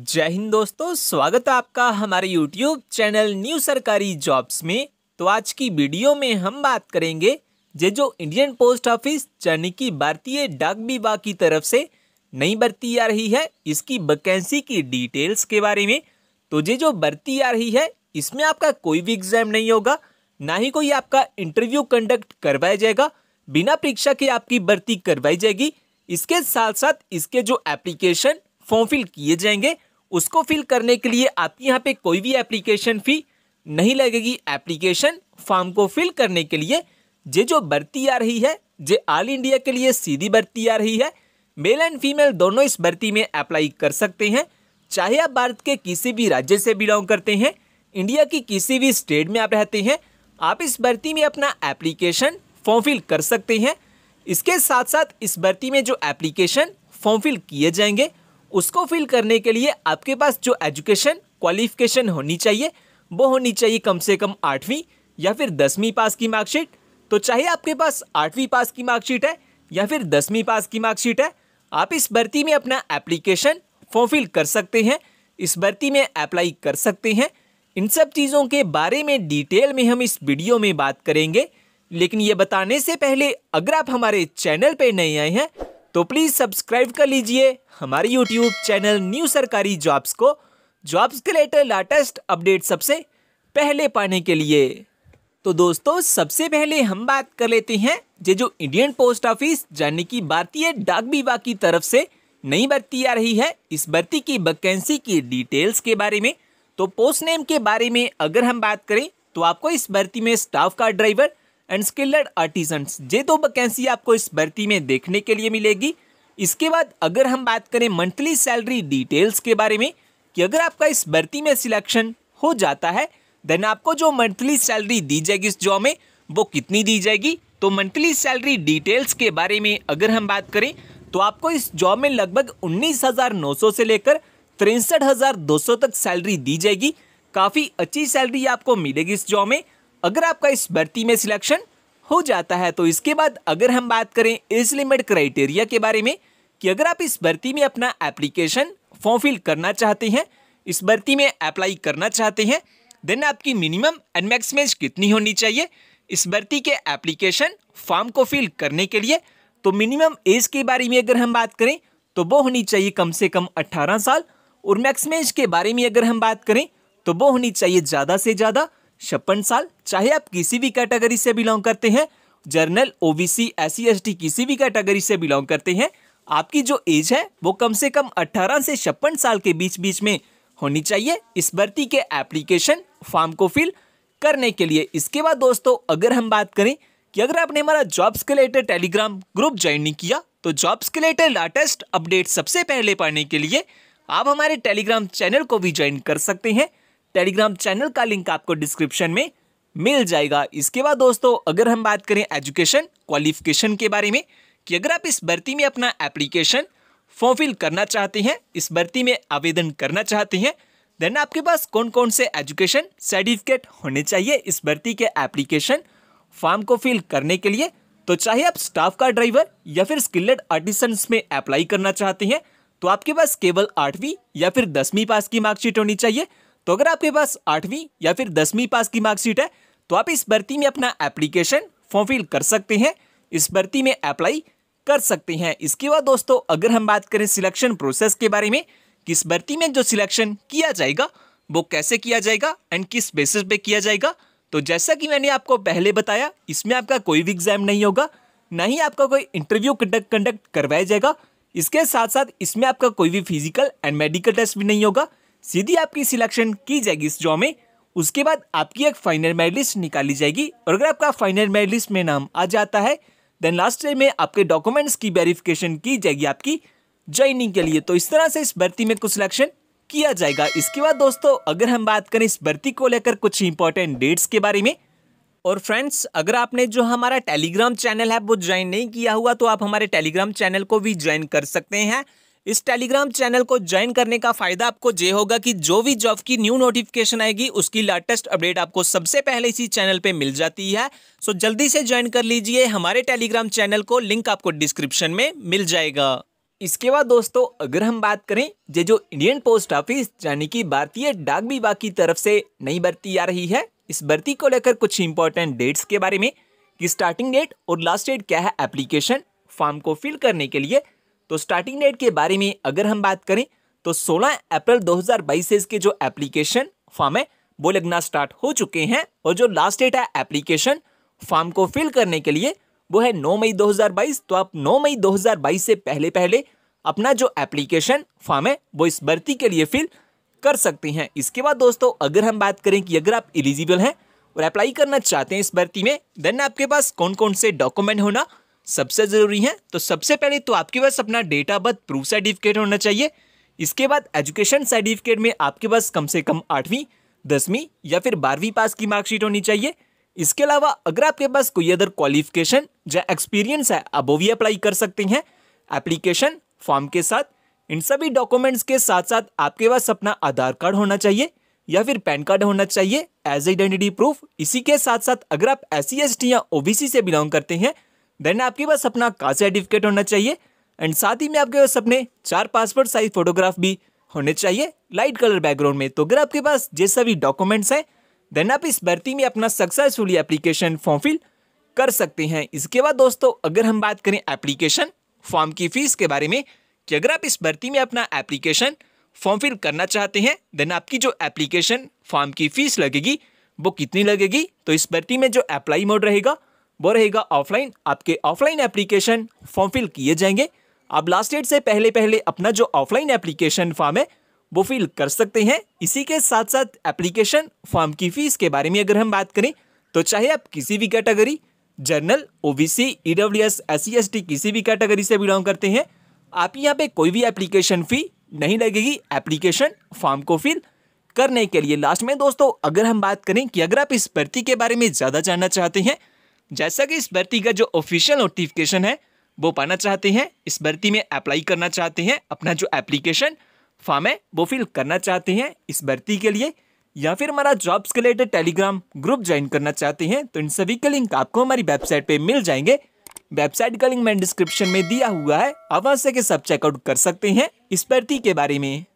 जय हिंद दोस्तों स्वागत है आपका हमारे YouTube चैनल न्यू सरकारी जॉब्स में तो आज की वीडियो में हम बात करेंगे जे जो इंडियन पोस्ट ऑफिस यानी कि भारतीय डाक विभाग की तरफ से नई भर्ती आ रही है इसकी वैकेंसी की डिटेल्स के बारे में तो ये जो भर्ती आ रही है इसमें आपका कोई भी एग्जाम नहीं होगा ना ही कोई आपका इंटरव्यू कंडक्ट करवाया जाएगा बिना परीक्षा के आपकी भर्ती करवाई जाएगी इसके साथ साथ इसके जो एप्लीकेशन फॉर्म फिल किए जाएंगे उसको फिल करने के लिए आपकी यहाँ पे कोई भी एप्लीकेशन फ़ी नहीं लगेगी एप्लीकेशन फॉर्म को फिल करने के लिए जे जो भर्ती आ रही है जे ऑल इंडिया के लिए सीधी भर्ती आ रही है मेल एंड फीमेल दोनों इस भर्ती में अप्लाई कर सकते हैं चाहे आप भारत के किसी भी राज्य से बिलोंग करते हैं इंडिया की किसी भी स्टेट में आप रहते हैं आप इस भर्ती में अपना एप्लीकेशन फॉर्म फिल कर सकते हैं इसके साथ साथ इस भर्ती में जो एप्लीकेशन फॉर्म फिल किए जाएंगे उसको फिल करने के लिए आपके पास जो एजुकेशन क्वालिफिकेशन होनी चाहिए वो होनी चाहिए कम से कम आठवीं या फिर दसवीं पास की मार्कशीट तो चाहे आपके पास आठवीं पास की मार्कशीट है या फिर दसवीं पास की मार्कशीट है आप इस भर्ती में अपना एप्लीकेशन फॉर्म फिल कर सकते हैं इस भर्ती में अप्लाई कर सकते हैं इन सब चीज़ों के बारे में डिटेल में हम इस वीडियो में बात करेंगे लेकिन ये बताने से पहले अगर आप हमारे चैनल पर नए आए हैं तो प्लीज़ सब्सक्राइब कर लीजिए हमारे यूट्यूब चैनल न्यू सरकारी जॉब्स को जॉब्स के लेटर लेटेस्ट अपडेट सबसे पहले पाने के लिए तो दोस्तों सबसे पहले हम बात कर लेते हैं ये जो इंडियन पोस्ट ऑफिस यानी कि भारतीय डाक विभाग की तरफ से नई भर्ती आ रही है इस भर्ती की वैकेंसी की डिटेल्स के बारे में तो पोस्ट नेम के बारे में अगर हम बात करें तो आपको इस भर्ती में स्टाफ का ड्राइवर एंड स्किल्ड आर्टिजन्स ये दो वैकेंसी आपको इस भर्ती में देखने के लिए मिलेगी इसके बाद अगर हम बात करें मंथली सैलरी डिटेल्स के बारे में कि अगर आपका इस भर्ती में सिलेक्शन हो जाता है देन आपको जो मंथली सैलरी दी जाएगी इस जॉब में वो कितनी दी जाएगी तो मंथली सैलरी डिटेल्स के बारे में अगर हम बात करें तो आपको इस जॉब में लगभग 19,900 से लेकर तिरसठ तक सैलरी दी जाएगी काफ़ी अच्छी सैलरी आपको मिलेगी इस जॉब में अगर आपका इस भर्ती में सिलेक्शन हो जाता है तो इसके बाद अगर हम बात करें एज लिमिट क्राइटेरिया के बारे में कि अगर आप इस भर्ती में अपना एप्लीकेशन फॉर्म फिल करना चाहते हैं इस भर्ती में अप्लाई करना चाहते हैं देन आपकी मिनिमम एंड मैक्सिमम कितनी होनी चाहिए इस भर्ती के एप्लीकेशन फॉर्म को फिल करने के लिए तो मिनिमम एज के बारे में अगर हम बात करें तो वो होनी चाहिए कम से कम 18 साल और मैक्सिमम के बारे में अगर हम बात करें तो वो होनी चाहिए ज़्यादा से ज़्यादा छप्पन साल चाहे आप किसी भी कैटेगरी से बिलोंग करते हैं जर्नल सी एस सी किसी भी कैटेगरी से बिलोंग करते हैं आपकी जो एज है वो कम से कम 18 से छप्पन साल के बीच बीच में होनी चाहिए इस भर्ती के एप्लीकेशन फॉर्म को फिल करने के लिए इसके बाद दोस्तों अगर हम बात करें कि अगर आपने हमारा जॉब्स के लेटर टेलीग्राम ग्रुप ज्वाइन नहीं किया तो जॉब्स के लेटर लाटेस्ट अपडेट सबसे पहले पाने के लिए आप हमारे टेलीग्राम चैनल को भी ज्वाइन कर सकते हैं टेलीग्राम चैनल का लिंक आपको डिस्क्रिप्शन में मिल जाएगा इसके बाद दोस्तों अगर हम बात करें एजुकेशन क्वालिफिकेशन के बारे में कि अगर आप इस भर्ती में अपना एप्लीकेशन फॉर्म फिल करना चाहते हैं इस भर्ती में आवेदन करना चाहते हैं देन आपके पास कौन कौन से एजुकेशन सर्टिफिकेट होने चाहिए इस भर्ती के एप्लीकेशन फॉर्म को फिल करने के लिए तो चाहे आप स्टाफ का ड्राइवर या फिर स्किल्ड आर्टिसन में अप्लाई करना चाहते हैं तो आपके पास केवल आठवीं या फिर दसवीं पास की मार्कशीट होनी चाहिए तो अगर आपके पास आठवीं या फिर दसवीं पास की मार्कशीट है तो आप इस भर्ती में अपना एप्लीकेशन फॉर्म फिल कर सकते हैं इस भर्ती में अप्लाई कर सकते हैं इसके बाद दोस्तों अगर हम बात करें सिलेक्शन प्रोसेस के बारे में किस भर्ती में जो सिलेक्शन किया जाएगा वो कैसे किया जाएगा एंड किस बेसिस पे किया जाएगा तो जैसा कि मैंने आपको पहले बताया इसमें आपका कोई भी एग्जाम नहीं होगा ना ही आपका कोई इंटरव्यू कंडक्ट करवाया जाएगा इसके साथ साथ इसमें आपका कोई भी फिजिकल एंड मेडिकल टेस्ट भी नहीं होगा सीधी आपकी सिलेक्शन की जाएगी इस ड्रॉ में उसके बाद आपकी एक फाइनल मेरिट लिस्ट निकाली जाएगी और अगर आपका फाइनल मेरिट लिस्ट में नाम आ जाता है देन लास्ट डे में आपके डॉक्यूमेंट्स की वेरिफिकेशन की जाएगी आपकी ज्वाइनिंग के लिए तो इस तरह से इस भर्ती में कुछ सिलेक्शन किया जाएगा इसके बाद दोस्तों अगर हम बात करें इस भर्ती को लेकर कुछ इंपॉर्टेंट डेट्स के बारे में और फ्रेंड्स अगर आपने जो हमारा टेलीग्राम चैनल है वो ज्वाइन नहीं किया हुआ तो आप हमारे टेलीग्राम चैनल को भी ज्वाइन कर सकते हैं इस टेलीग्राम चैनल को ज्वाइन करने का फायदा आपको ये होगा कि जो भी जॉब की न्यू नोटिफिकेशन आएगी उसकी लेटेस्ट अपडेट आपको सबसे पहले इसी चैनल पे मिल जाती है सो जल्दी से ज्वाइन कर लीजिए हमारे टेलीग्राम चैनल को लिंक आपको डिस्क्रिप्शन में मिल जाएगा इसके बाद दोस्तों अगर हम बात करें ये जो इंडियन पोस्ट ऑफिस यानी कि भारतीय डाक विभाग की तरफ से नई भर्ती आ रही है इस भर्ती को लेकर कुछ इंपॉर्टेंट डेट्स के बारे में कि स्टार्टिंग डेट और लास्ट डेट क्या है एप्लीकेशन फॉर्म को फिल करने के लिए तो स्टार्टिंग डेट के बारे में अगर हम बात करें तो 16 अप्रैल 2022 से इसके जो एप्लीकेशन फॉर्म है वो लगना स्टार्ट हो चुके हैं और जो लास्ट डेट है एप्लीकेशन फॉर्म को फिल करने के लिए वो है 9 मई 2022 तो आप 9 मई 2022 से पहले पहले अपना जो एप्लीकेशन फॉर्म है वो इस भर्ती के लिए फिल कर सकते हैं इसके बाद दोस्तों अगर हम बात करें कि अगर आप इलिजिबल हैं और अप्लाई करना चाहते हैं इस भर्ती में देन आपके पास कौन कौन से डॉक्यूमेंट होना सबसे ज़रूरी है तो सबसे पहले तो आपके पास अपना date of birth proof certificate होना चाहिए इसके बाद एजुकेशन सर्टिफिकेट में आपके पास कम से कम आठवीं दसवीं या फिर बारहवीं पास की मार्कशीट होनी चाहिए इसके अलावा अगर आपके पास कोई अदर क्वालिफिकेशन या एक्सपीरियंस है आप वो भी अप्लाई कर सकते हैं एप्लीकेशन फॉर्म के साथ इन सभी डॉक्यूमेंट्स के साथ साथ आपके पास अपना आधार कार्ड होना चाहिए या फिर पैन कार्ड होना चाहिए एज आइडेंटिटी प्रूफ इसी के साथ साथ अगर आप एस सी एस टी या ओ बी सी से बिलोंग करते हैं देन आपके पास अपना कास्ट सर्टिफिकेट होना चाहिए एंड साथ ही में आपके पास अपने चार पासपोर्ट साइज फोटोग्राफ भी होने चाहिए लाइट कलर बैकग्राउंड में तो अगर आपके पास ये सभी डॉक्यूमेंट्स हैं देन आप इस भर्ती में अपना सक्सेसफुली एप्लीकेशन फॉर्म फिल कर सकते हैं इसके बाद दोस्तों अगर हम बात करें एप्लीकेशन फॉर्म की फ़ीस के बारे में कि अगर आप इस भर्ती में अपना एप्लीकेशन फॉर्म फिल करना चाहते हैं देन आपकी जो एप्लीकेशन फॉर्म की फ़ीस लगेगी वो कितनी लगेगी तो इस भर्ती में जो अप्लाई मोड रहेगा वो रहेगा ऑफलाइन आपके ऑफलाइन एप्लीकेशन फॉर्म फिल किए जाएंगे आप लास्ट डेट से पहले पहले अपना जो ऑफलाइन एप्लीकेशन फॉर्म है वो फिल कर सकते हैं इसी के साथ साथ एप्लीकेशन फॉर्म की फीस के बारे में अगर हम बात करें तो चाहे आप किसी भी category general E W S S C S T किसी भी कैटेगरी से बिलोंग करते हैं आप यहाँ पे कोई भी एप्लीकेशन फ़ी नहीं लगेगी एप्लीकेशन फॉर्म को फिल करने के लिए लास्ट में दोस्तों अगर हम बात करें कि अगर आप इस भर्ती के बारे में ज़्यादा जानना चाहते हैं जैसा कि इस भर्ती का जो ऑफिशियल नोटिफिकेशन है वो पाना चाहते हैं इस भर्ती में अप्लाई करना चाहते हैं अपना जो एप्लीकेशन फॉर्म है वो फिल करना चाहते हैं इस भर्ती के लिए या फिर हमारा जॉब्स के रिलेटेड टेलीग्राम ग्रुप ज्वाइन करना चाहते हैं तो इन सभी के लिंक आपको हमारी वेबसाइट पे मिल जाएंगे वेबसाइट का लिंक मैंने डिस्क्रिप्शन में दिया हुआ है आप वहाँ से सब चेकआउट कर सकते हैं इस भर्ती के बारे में